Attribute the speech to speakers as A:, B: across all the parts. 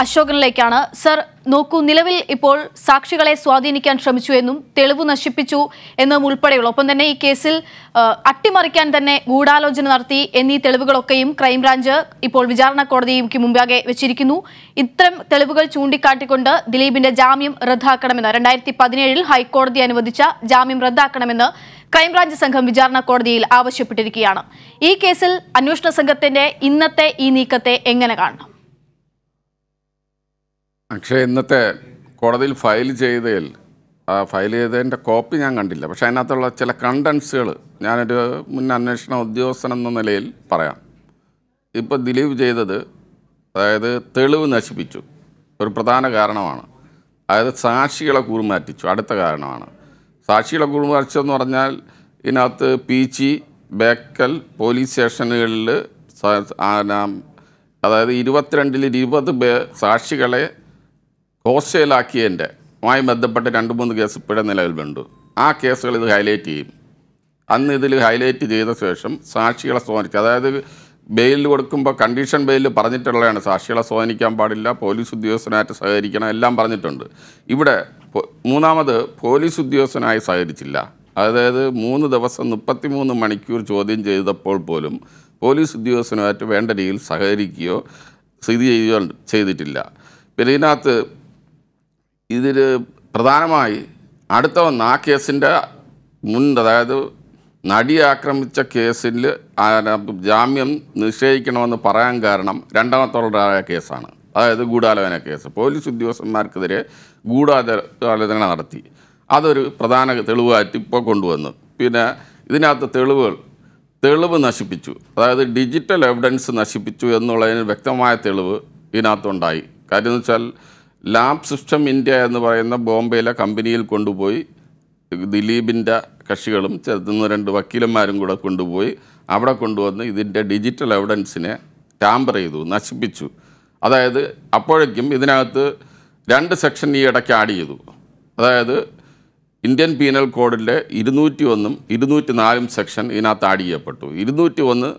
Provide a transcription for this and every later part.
A: അശോകനിലേക്കാണ് sir നോക്കൂ നിലവിൽ ഇപ്പോൾ സാക്ഷികളെ സ്വാധീനിക്കാൻ ശ്രമിച്ചു എന്നും തെളിവ് നശിപ്പിച്ചു എന്നും ഉൾപ്പെടെയുള്ള ഒപ്പം തന്നെ ഈ കേസിൽ അട്ടിമറിക്കാൻ തന്നെ ഗൂഢാലോചന നടത്തി എന്നീ തെളിവുകളൊക്കെയും ക്രൈംബ്രാഞ്ച് ഇപ്പോൾ വിചാരണ കോടതിക്ക് മുമ്പാകെ വെച്ചിരിക്കുന്നു ഇത്തരം തെളിവുകൾ ചൂണ്ടിക്കാട്ടിക്കൊണ്ട് ദിലീപിന്റെ ജാമ്യം റദ്ദാക്കണമെന്ന് രണ്ടായിരത്തി പതിനേഴിൽ ഹൈക്കോടതി അനുവദിച്ച ജാമ്യം റദ്ദാക്കണമെന്ന് ക്രൈംബ്രാഞ്ച് സംഘം വിചാരണ കോടതിയിൽ ആവശ്യപ്പെട്ടിരിക്കുകയാണ് ഈ കേസിൽ അന്വേഷണ സംഘത്തിന്റെ ഇന്നത്തെ ഈ നീക്കത്തെ എങ്ങനെ കാണണം
B: അക്ഷയ ഇന്നത്തെ കോടതിയിൽ ഫയൽ ചെയ്തതിൽ ഫയൽ ചെയ്തതിൻ്റെ കോപ്പി ഞാൻ കണ്ടില്ല പക്ഷേ അതിനകത്തുള്ള ചില കണ്ടൻസുകൾ ഞാനൊരു മുൻ അന്വേഷണ ഉദ്യോഗസ്ഥൻ എന്ന നിലയിൽ പറയാം ഇപ്പോൾ ദിലീപ് ചെയ്തത് അതായത് തെളിവ് നശിപ്പിച്ചു ഒരു പ്രധാന കാരണമാണ് അതായത് സാക്ഷികളെ കൂറുമാറ്റിച്ചു അടുത്ത കാരണമാണ് സാക്ഷികളെ കൂറുമാറ്റിച്ചതെന്ന് പറഞ്ഞാൽ ഇതിനകത്ത് ചി ബേക്കൽ പോലീസ് സ്റ്റേഷനുകളിൽ അതായത് ഇരുപത്തിരണ്ടിൽ ഇരുപത് സാക്ഷികളെ കോസ്റ്റയിലാക്കിയതിൻ്റെ മായി ബന്ധപ്പെട്ട് രണ്ട് മൂന്ന് കേസ് ഇപ്പോഴേ നിലവിലുണ്ട് ആ കേസുകൾ ഇത് ഹൈലൈറ്റ് ചെയ്യും അന്ന് ഇതിൽ ഹൈലൈറ്റ് ചെയ്ത ശേഷം സാക്ഷികളെ സ്വാധീനിച്ചു അതായത് ബെയിൽ കൊടുക്കുമ്പോൾ കണ്ടീഷൻ ബെയിൽ പറഞ്ഞിട്ടുള്ളതാണ് സാക്ഷികളെ സ്വാധീനിക്കാൻ പാടില്ല പോലീസ് ഉദ്യോഗസ്ഥനായിട്ട് സഹകരിക്കണം എല്ലാം പറഞ്ഞിട്ടുണ്ട് ഇവിടെ മൂന്നാമത് പോലീസ് ഉദ്യോഗസ്ഥനായി സഹകരിച്ചില്ല അതായത് മൂന്ന് ദിവസം മൂന്ന് മണിക്കൂർ ചോദ്യം ചെയ്തപ്പോൾ പോലും പോലീസ് ഉദ്യോഗസ്ഥനുമായിട്ട് വേണ്ട രീതിയിൽ സഹകരിക്കുകയോ സ്ഥിതി ചെയ്യുകയോ ചെയ്തിട്ടില്ല പിന്നെ ഇതിനകത്ത് ഇതിൽ പ്രധാനമായി അടുത്ത വന്ന ആ കേസിൻ്റെ മുൻ അതായത് നടി ആക്രമിച്ച കേസിൽ ജാമ്യം നിഷേധിക്കണമെന്ന് പറയാൻ കാരണം രണ്ടാമത്തോളായ കേസാണ് അതായത് ഗൂഢാലോചന കേസ് പോലീസ് ഉദ്യോഗസ്ഥന്മാർക്കെതിരെ ഗൂഢാലോചന നടത്തി അതൊരു പ്രധാന തെളിവായിട്ട് ഇപ്പോൾ കൊണ്ടുവന്നു പിന്നെ ഇതിനകത്ത് തെളിവുകൾ തെളിവ് നശിപ്പിച്ചു അതായത് ഡിജിറ്റൽ എവിഡൻസ് നശിപ്പിച്ചു എന്നുള്ളതിന് വ്യക്തമായ തെളിവ് ഇതിനകത്തുണ്ടായി കാര്യം വെച്ചാൽ ലാബ് സിസ്റ്റം ഇന്ത്യ എന്ന് പറയുന്ന ബോംബെയിലെ കമ്പനിയിൽ കൊണ്ടുപോയി ദിലീപിൻ്റെ കക്ഷികളും ചെറുതുന്ന രണ്ട് വക്കീലന്മാരും കൂടെ കൊണ്ടുപോയി അവിടെ കൊണ്ടുവന്ന് ഇതിൻ്റെ ഡിജിറ്റൽ എവിഡൻസിനെ ടാമ്പർ ചെയ്തു നശിപ്പിച്ചു അതായത് അപ്പോഴേക്കും ഇതിനകത്ത് രണ്ട് സെക്ഷൻ ഈ ഇടയ്ക്ക് ആഡ് ചെയ്തു അതായത് ഇന്ത്യൻ പീനൽ കോഡിലെ ഇരുന്നൂറ്റി ഒന്നും ഇരുന്നൂറ്റി നാലും സെക്ഷൻ ഇതിനകത്ത് ആഡ് ചെയ്യപ്പെട്ടു ഇരുന്നൂറ്റി ഒന്ന്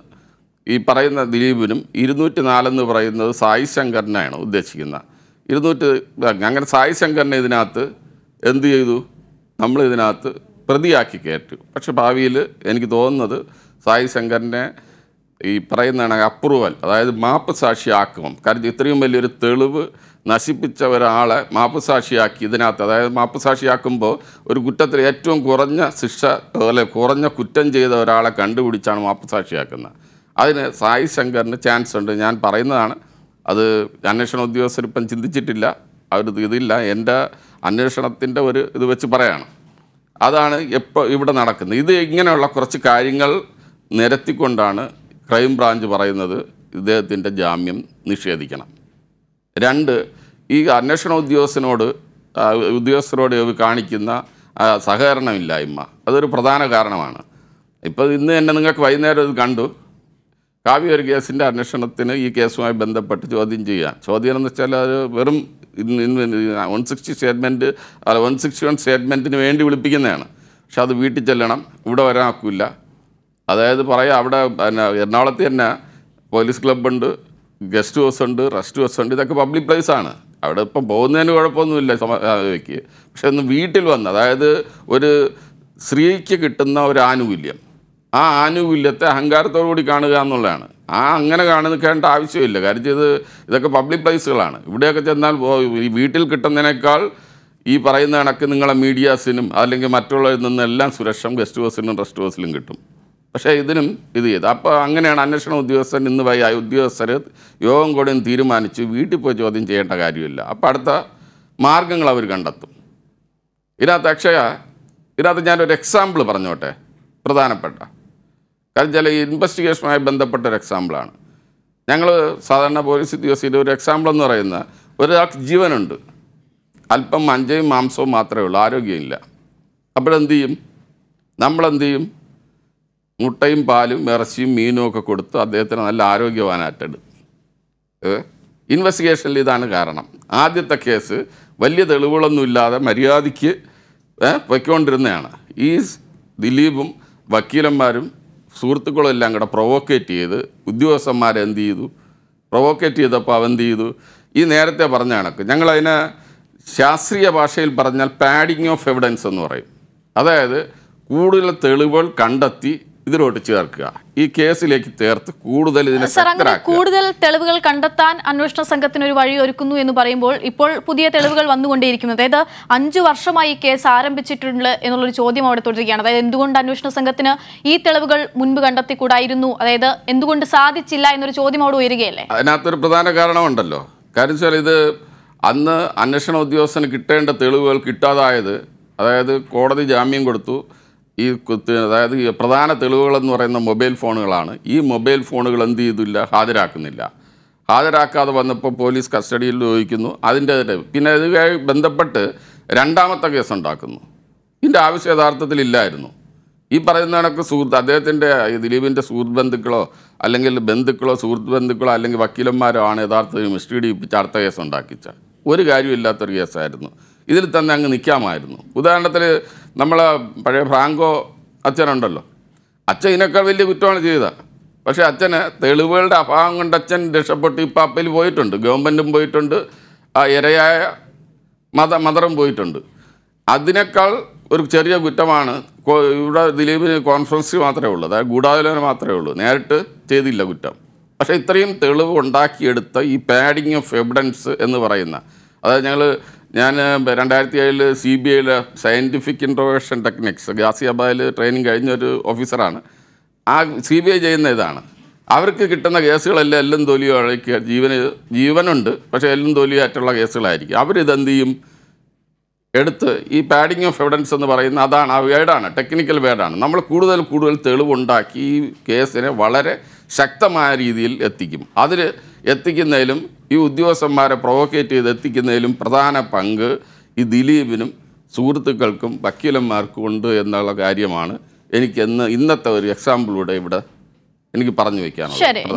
B: ഈ പറയുന്ന ദിലീപിനും ഇരുന്നൂറ്റി നാലെന്ന് പറയുന്നത് സായി ശങ്കറിനെയാണ് ഉദ്ദേശിക്കുന്നത് ഇരുന്നൂറ്റി അങ്ങനെ സായി ശങ്കറിനെ ഇതിനകത്ത് എന്ത് ചെയ്തു നമ്മൾ ഇതിനകത്ത് പ്രതിയാക്കി കയറ്റു പക്ഷെ ഭാവിയിൽ എനിക്ക് തോന്നുന്നത് സായി ശങ്കറിനെ ഈ പറയുന്നതാണ് അപ്രൂവൽ അതായത് മാപ്പ് സാക്ഷിയാക്കും കാരണം ഇത്രയും വലിയൊരു തെളിവ് നശിപ്പിച്ച ഒരാളെ മാപ്പ് സാക്ഷിയാക്കി ഇതിനകത്ത് അതായത് മാപ്പ് സാക്ഷിയാക്കുമ്പോൾ ഒരു കുറ്റത്തിൽ ഏറ്റവും കുറഞ്ഞ ശിക്ഷ അതുപോലെ കുറഞ്ഞ കുറ്റം ചെയ്ത ഒരാളെ കണ്ടുപിടിച്ചാണ് മാപ്പ് സാക്ഷിയാക്കുന്നത് അതിന് സായി ശങ്കറിന് ചാൻസ് ഉണ്ട് ഞാൻ പറയുന്നതാണ് അത് അന്വേഷണ ഉദ്യോഗസ്ഥരിപ്പം ചിന്തിച്ചിട്ടില്ല അവർ ഇതില്ല എൻ്റെ അന്വേഷണത്തിൻ്റെ ഒരു ഇത് വെച്ച് പറയാണ് അതാണ് എപ്പോൾ ഇവിടെ നടക്കുന്നത് ഇത് ഇങ്ങനെയുള്ള കുറച്ച് കാര്യങ്ങൾ നിരത്തിക്കൊണ്ടാണ് ക്രൈംബ്രാഞ്ച് പറയുന്നത് ഇദ്ദേഹത്തിൻ്റെ ജാമ്യം നിഷേധിക്കണം രണ്ട് ഈ അന്വേഷണ ഉദ്യോഗസ്ഥനോട് ഉദ്യോഗസ്ഥരോട് കാണിക്കുന്ന സഹകരണമില്ലായ്മ അതൊരു പ്രധാന കാരണമാണ് ഇപ്പോൾ ഇന്ന് തന്നെ നിങ്ങൾക്ക് വൈകുന്നേരം ഇത് കണ്ടു കാവ്യ ഒരു കേസിൻ്റെ അന്വേഷണത്തിന് ഈ കേസുമായി ബന്ധപ്പെട്ട് ചോദ്യം ചെയ്യാം ചോദ്യം എന്ന് വെച്ചാൽ അത് വെറും വൺ സിക്സ്റ്റി സ്റ്റേറ്റ്മെൻറ്റ് അല്ല വൺ സിക്സ്റ്റി വൺ സ്റ്റേറ്റ്മെൻറ്റിന് വേണ്ടി വിളിപ്പിക്കുന്നതാണ് പക്ഷെ അത് വീട്ടിൽ ചെല്ലണം ഇവിടെ വരാനാക്കില്ല അതായത് പറയാം അവിടെ പിന്നെ എറണാകുളത്ത് തന്നെ പോലീസ് ക്ലബ്ബുണ്ട് ഗസ്റ്റ് ഹൗസ് ഉണ്ട് റെസ്റ്റ് ഹൗസ് ഉണ്ട് ഇതൊക്കെ പബ്ലിക് പ്ലേസ് ആണ് അവിടെ ഇപ്പം പോകുന്നതിന് കുഴപ്പമൊന്നുമില്ല സമയക്ക് പക്ഷെ ഒന്ന് വീട്ടിൽ വന്ന് അതായത് ഒരു സ്ത്രീക്ക് കിട്ടുന്ന ഒരു ആനുകൂല്യം ആ ആനുകൂല്യത്തെ അഹങ്കാരത്തോടു കൂടി കാണുക എന്നുള്ളതാണ് ആ അങ്ങനെ കാണുക്കേണ്ട ആവശ്യമില്ല കാര്യം ഇത് ഇതൊക്കെ പബ്ലിക് പ്ലേസുകളാണ് ഇവിടെയൊക്കെ ചെന്നാൽ ഈ വീട്ടിൽ കിട്ടുന്നതിനേക്കാൾ ഈ പറയുന്ന കണക്ക് നിങ്ങളെ മീഡിയാസിനും അല്ലെങ്കിൽ മറ്റുള്ളവരിൽ നിന്നെല്ലാം സുരക്ഷ ഗസ്റ്റ് ഹൗസിനും റെസ്റ്റ് ഹൗസിലും കിട്ടും പക്ഷേ ഇതിനും ഇത് ചെയ്ത് അപ്പോൾ അങ്ങനെയാണ് അന്വേഷണ ഉദ്യോഗസ്ഥൻ ഇന്ന് വൈ ഉദ്യോഗസ്ഥർ യോഗം കൂടെയും തീരുമാനിച്ച് വീട്ടിൽ പോയി ചോദ്യം ചെയ്യേണ്ട കാര്യമില്ല അപ്പോൾ അടുത്ത മാർഗങ്ങൾ അവർ കണ്ടെത്തും ഇതിനകത്ത് അക്ഷയ ഇതിനകത്ത് ഞാനൊരു എക്സാമ്പിൾ പറഞ്ഞോട്ടെ പ്രധാനപ്പെട്ട കാരണം ചില ഇൻവെസ്റ്റിഗേഷനുമായി ബന്ധപ്പെട്ട ഒരു എക്സാമ്പിളാണ് ഞങ്ങൾ സാധാരണ പോലീസ് ഉദ്യോഗസ്ഥൻ്റെ ഒരു എക്സാമ്പിൾ എന്ന് പറയുന്ന ഒരാൾക്ക് ജീവനുണ്ട് അല്പം മഞ്ചയും മാംസവും മാത്രമേ ഉള്ളൂ ആരോഗ്യമില്ല അപ്പോഴെന്ത് ചെയ്യും നമ്മളെന്ത് ചെയ്യും മുട്ടയും പാലും ഇറച്ചിയും മീനും ഒക്കെ കൊടുത്ത് അദ്ദേഹത്തിന് നല്ല ആരോഗ്യവാനായിട്ടെടുക്കും ഇൻവെസ്റ്റിഗേഷനിൽ ഇതാണ് കാരണം ആദ്യത്തെ കേസ് വലിയ തെളിവുകളൊന്നുമില്ലാതെ മര്യാദയ്ക്ക് പൊയ്ക്കൊണ്ടിരുന്നതാണ് ഈ ദിലീപും വക്കീലന്മാരും സുഹൃത്തുക്കളെല്ലാം കൂടെ പ്രൊവോക്കേറ്റ് ചെയ്ത് ഉദ്യോഗസ്ഥന്മാരെ എന്ത് ചെയ്തു പ്രൊവോക്കേറ്റ് ചെയ്തപ്പോൾ എന്ത് ചെയ്തു ഈ നേരത്തെ പറഞ്ഞ കണക്ക് ഞങ്ങളതിനെ ശാസ്ത്രീയ ഭാഷയിൽ പറഞ്ഞാൽ പാഡിങ് ഓഫ് എവിഡൻസ് എന്ന് പറയും അതായത് കൂടുതൽ തെളിവുകൾ കണ്ടെത്തി ഇതിലോട്ട് ചേർക്കുക ഈ കേസിലേക്ക് ചേർത്ത് കൂടുതൽ
A: കൂടുതൽ തെളിവുകൾ കണ്ടെത്താൻ അന്വേഷണ സംഘത്തിന് ഒരു വഴി ഒരുക്കുന്നു എന്ന് പറയുമ്പോൾ ഇപ്പോൾ പുതിയ തെളിവുകൾ വന്നുകൊണ്ടേയിരിക്കുന്നു അതായത് അഞ്ചു വർഷമായി കേസ് ആരംഭിച്ചിട്ടുണ്ട് എന്നുള്ളൊരു ചോദ്യം അവിടെ തുടരുകയാണ് അതായത് എന്തുകൊണ്ട് അന്വേഷണ സംഘത്തിന് ഈ തെളിവുകൾ മുൻപ് കണ്ടെത്തിക്കൂടായിരുന്നു അതായത് എന്തുകൊണ്ട് സാധിച്ചില്ല എന്നൊരു ചോദ്യം അവിടെ ഉയരുകയല്ലേ
B: അതിനകത്തൊരു പ്രധാന കാരണമുണ്ടല്ലോ കാര്യം വെച്ചാൽ ഇത് അന്ന് അന്വേഷണ ഉദ്യോഗസ്ഥന് കിട്ടേണ്ട തെളിവുകൾ കിട്ടാതായത് അതായത് കോടതി ജാമ്യം കൊടുത്തു ഈ അതായത് പ്രധാന തെളിവുകളെന്ന് പറയുന്ന മൊബൈൽ ഫോണുകളാണ് ഈ മൊബൈൽ ഫോണുകൾ എന്ത് ചെയ്തില്ല ഹാജരാക്കുന്നില്ല ഹാജരാക്കാതെ വന്നപ്പോൾ പോലീസ് കസ്റ്റഡിയിൽ ചോദിക്കുന്നു അതിൻ്റെ പിന്നെ ഇതുമായി ബന്ധപ്പെട്ട് രണ്ടാമത്തെ കേസ് ഉണ്ടാക്കുന്നു ഇതിൻ്റെ ആവശ്യം യഥാർത്ഥത്തിൽ ഇല്ലായിരുന്നു ഈ പറയുന്ന കണക്ക് സുഹൃത്ത് അദ്ദേഹത്തിൻ്റെ ദിലീപിൻ്റെ സുഹൃത്ത് ബന്ധുക്കളോ അല്ലെങ്കിൽ ബന്ധുക്കളോ സുഹൃത്ത് ബന്ധുക്കളോ അല്ലെങ്കിൽ വക്കീലന്മാരോ ആണ് യഥാർത്ഥത്തിൽ ഡിപ്പിച്ച് അടുത്ത കേസ് ഉണ്ടാക്കിച്ച ഒരു കാര്യമില്ലാത്തൊരു കേസായിരുന്നു ഇതിൽ തന്നെ അങ്ങ് നിൽക്കാമായിരുന്നു ഉദാഹരണത്തിൽ നമ്മൾ പഴയ ഫ്രാങ്കോ അച്ഛനുണ്ടല്ലോ അച്ഛൻ ഇതിനേക്കാൾ വലിയ കുറ്റമാണ് ചെയ്തത് പക്ഷേ അച്ഛന് തെളിവുകളുടെ അഭാവം കൊണ്ട് അച്ഛൻ രക്ഷപ്പെട്ട് അപ്പയിൽ പോയിട്ടുണ്ട് ഗവൺമെൻറ്റും പോയിട്ടുണ്ട് ആ ഇരയായ മത മദറും പോയിട്ടുണ്ട് അതിനേക്കാൾ ഒരു ചെറിയ കുറ്റമാണ് ഇവിടെ ദിലീപിന് കോൺഫറൻസ് മാത്രമേ ഉള്ളൂ അതായത് ഗൂഢാലോചന മാത്രമേ ഉള്ളൂ നേരിട്ട് ചെയ്തില്ല കുറ്റം പക്ഷേ ഇത്രയും തെളിവ് ഉണ്ടാക്കിയെടുത്ത ഈ പാഡിങ് ഓഫ് എവിഡൻസ് എന്ന് പറയുന്ന അതായത് ഞങ്ങൾ ഞാൻ രണ്ടായിരത്തി ഏഴിൽ സി ബി ഐയിലെ സയൻറ്റിഫിക് ഇൻട്രോവേഷൻ ടെക്നിക്സ് ഗാസിയാബാദിൽ ട്രെയിനിങ് കഴിഞ്ഞ ഒരു ഓഫീസറാണ് ആ സി ബി ഐ ചെയ്യുന്ന ഇതാണ് അവർക്ക് കിട്ടുന്ന കേസുകളെല്ലാം എല്ലാം തോലിയോ അഴയ്ക്കുക ജീവന് ജീവനുണ്ട് പക്ഷേ എല്ലാം തോലിയോ ആയിട്ടുള്ള കേസുകളായിരിക്കും അവരിതെന്ത് ചെയ്യും എടുത്ത് ഈ പാഡിങ് ഓഫ് എവിഡൻസ് എന്ന് പറയുന്ന അതാണ് ആ വേഡാണ് ടെക്നിക്കൽ വേഡാണ് നമ്മൾ കൂടുതൽ കൂടുതൽ തെളിവുണ്ടാക്കി ഈ കേസിനെ വളരെ ശക്തമായ രീതിയിൽ എത്തിക്കും അതിൽ എത്തിക്കുന്നതിലും ഈ ഉദ്യോഗസ്ഥന്മാരെ പ്രൊവോക്കേറ്റ് ചെയ്ത് എത്തിക്കുന്നതിലും പ്രധാന പങ്ക് ഈ ദിലീപിനും സുഹൃത്തുക്കൾക്കും വക്കീലന്മാർക്കും ഉണ്ട് എന്നുള്ള കാര്യമാണ് എനിക്ക് ഇന്ന് ഇന്നത്തെ ഒരു എക്സാമ്പിളിലൂടെ ഇവിടെ എനിക്ക് പറഞ്ഞു വയ്ക്കാനുള്ളത്